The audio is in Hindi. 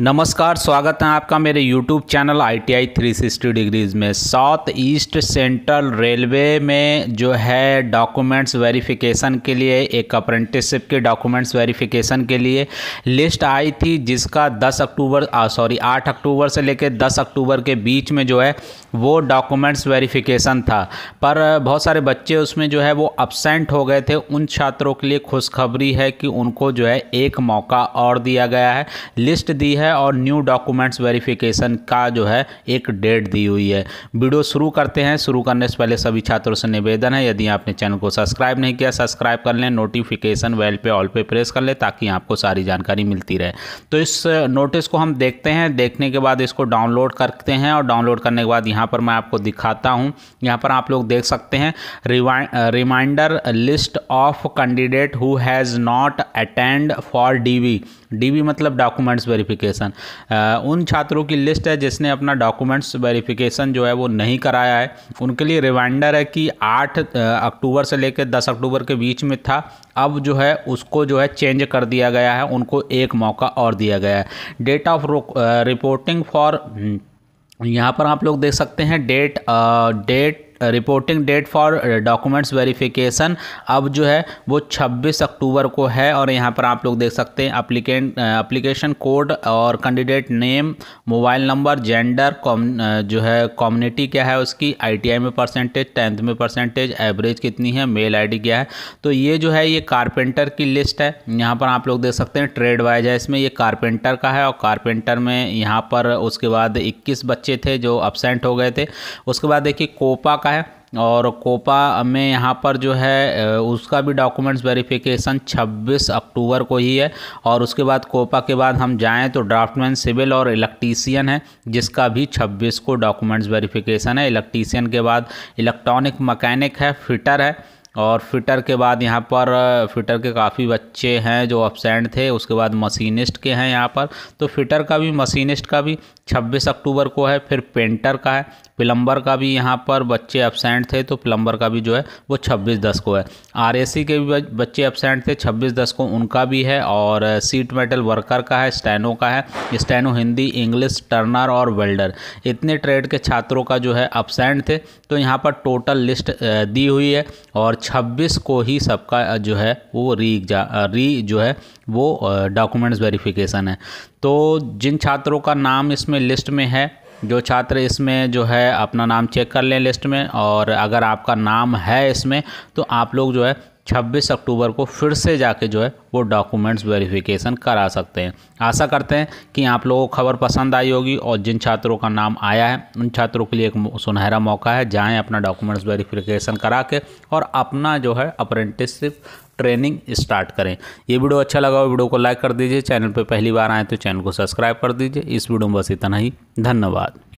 नमस्कार स्वागत है आपका मेरे यूट्यूब चैनल आई टी आई थ्री सिक्सटी डिग्रीज़ में साउथ ईस्ट सेंट्रल रेलवे में जो है डॉक्यूमेंट्स वेरिफिकेशन के लिए एक अप्रेंटिसशिप के डॉक्यूमेंट्स वेरिफिकेशन के लिए लिस्ट आई थी जिसका 10 अक्टूबर सॉरी 8 अक्टूबर से लेकर 10 अक्टूबर के बीच में जो है वो डॉक्यूमेंट्स वेरिफिकेशन था पर बहुत सारे बच्चे उसमें जो है वो अपसेंट हो गए थे उन छात्रों के लिए खुशखबरी है कि उनको जो है एक मौका और दिया गया है लिस्ट दी है और न्यू डॉक्यूमेंट्स वेरिफिकेशन का जो है एक डेट दी हुई है वीडियो शुरू करते हैं शुरू करने से पहले सभी छात्रों से निवेदन है यदि आपने चैनल को सब्सक्राइब नहीं किया सब्सक्राइब कर लें नोटिफिकेशन वेल पे ऑल पे प्रेस कर लें ताकि आपको सारी जानकारी मिलती रहे तो इस नोटिस को हम देखते हैं देखने के बाद इसको डाउनलोड करते हैं और डाउनलोड करने के बाद यहाँ यहाँ पर मैं आपको दिखाता हूँ यहाँ पर आप लोग देख सकते हैं reminder list of candidate who has not attend for DV DV मतलब डॉक्यूमेंट्स वेरिफिकेशन उन छात्रों की लिस्ट है जिसने अपना डॉक्यूमेंट्स वेरिफिकेशन जो है वो नहीं कराया है उनके लिए रिमाइंडर है कि आठ अक्टूबर से लेकर दस अक्टूबर के बीच में था अब जो है उसको जो है चेंज कर दिया गया है उनको एक मौका और दिया गया है date of reporting for hmm, यहाँ पर आप लोग देख सकते हैं date date reporting date for documents verification अब जो है वो 26 अक्टूबर को है और यहाँ पर आप लोग देख सकते हैं अप्लीकेंट अप्लीकेशन कोड और candidate name mobile number gender जो है कम्युनिटी क्या है उसकी आईटीआई में परसेंटेज टेंथ में परसेंटेज एवरेज कितनी है मेल आईडी क्या है तो ये जो है ये कारपेंटर की लिस्ट है यहाँ पर आप लोग देख सकते हैं ट्रेड वाइज है इसमें ये कारपेंटर का है और कारपेंटर में यहाँ पर उसके बाद इक्कीस बच्चे थे जो अपसेंट हो गए थे उसके बाद देखिए कोपा का का है और कोपा में यहाँ पर जो है उसका भी डॉक्यूमेंट्स वेरिफिकेशन 26 अक्टूबर को ही है और उसके बाद कोपा के बाद हम जाएं तो ड्राफ्टमैन सिविल और इलेक्ट्रीसियन है जिसका भी 26 को डॉक्यूमेंट्स वेरिफिकेशन है इलेक्ट्रीसियन के बाद इलेक्ट्रॉनिक मकैनिक है फिटर है और फिटर के बाद यहाँ पर फिटर के काफ़ी बच्चे हैं जो अपसेंट थे उसके बाद मशीनिस्ट के हैं यहाँ पर तो फिटर का भी मशीनिस्ट का भी 26 अक्टूबर को है फिर पेंटर का है प्लम्बर का भी यहाँ पर बच्चे अपसेंट थे तो प्लम्बर का भी जो है वो 26 दस को है आरएसी के भी बच्चे अपसेंट थे 26 दस को उनका भी है और सीट मेटल वर्कर का है स्टैनो का है स्टैनो हिंदी इंग्लिश टर्नर और वेल्डर इतने ट्रेड के छात्रों का जो है अपसेंट थे तो यहाँ पर टोटल लिस्ट दी हुई है और छब्बीस को ही सबका जो है वो री एग्जा री जो है वो डॉक्यूमेंट्स वेरिफिकेशन है तो जिन छात्रों का नाम इसमें लिस्ट में है जो छात्र इसमें जो है अपना नाम चेक कर लें लिस्ट में और अगर आपका नाम है इसमें तो आप लोग जो है 26 अक्टूबर को फिर से जाके जो है वो डॉक्यूमेंट्स वेरिफिकेशन करा सकते हैं आशा करते हैं कि आप लोगों को खबर पसंद आई होगी और जिन छात्रों का नाम आया है उन छात्रों के लिए एक सुनहरा मौका है जाएँ अपना डॉक्यूमेंट्स वेरिफिकेशन करा के और अपना जो है अप्रेंटिसशिप ट्रेनिंग स्टार्ट करें ये वीडियो अच्छा लगा हो वीडियो को लाइक कर दीजिए चैनल पर पहली बार आए तो चैनल को सब्सक्राइब कर दीजिए इस वीडियो में बस इतना ही धन्यवाद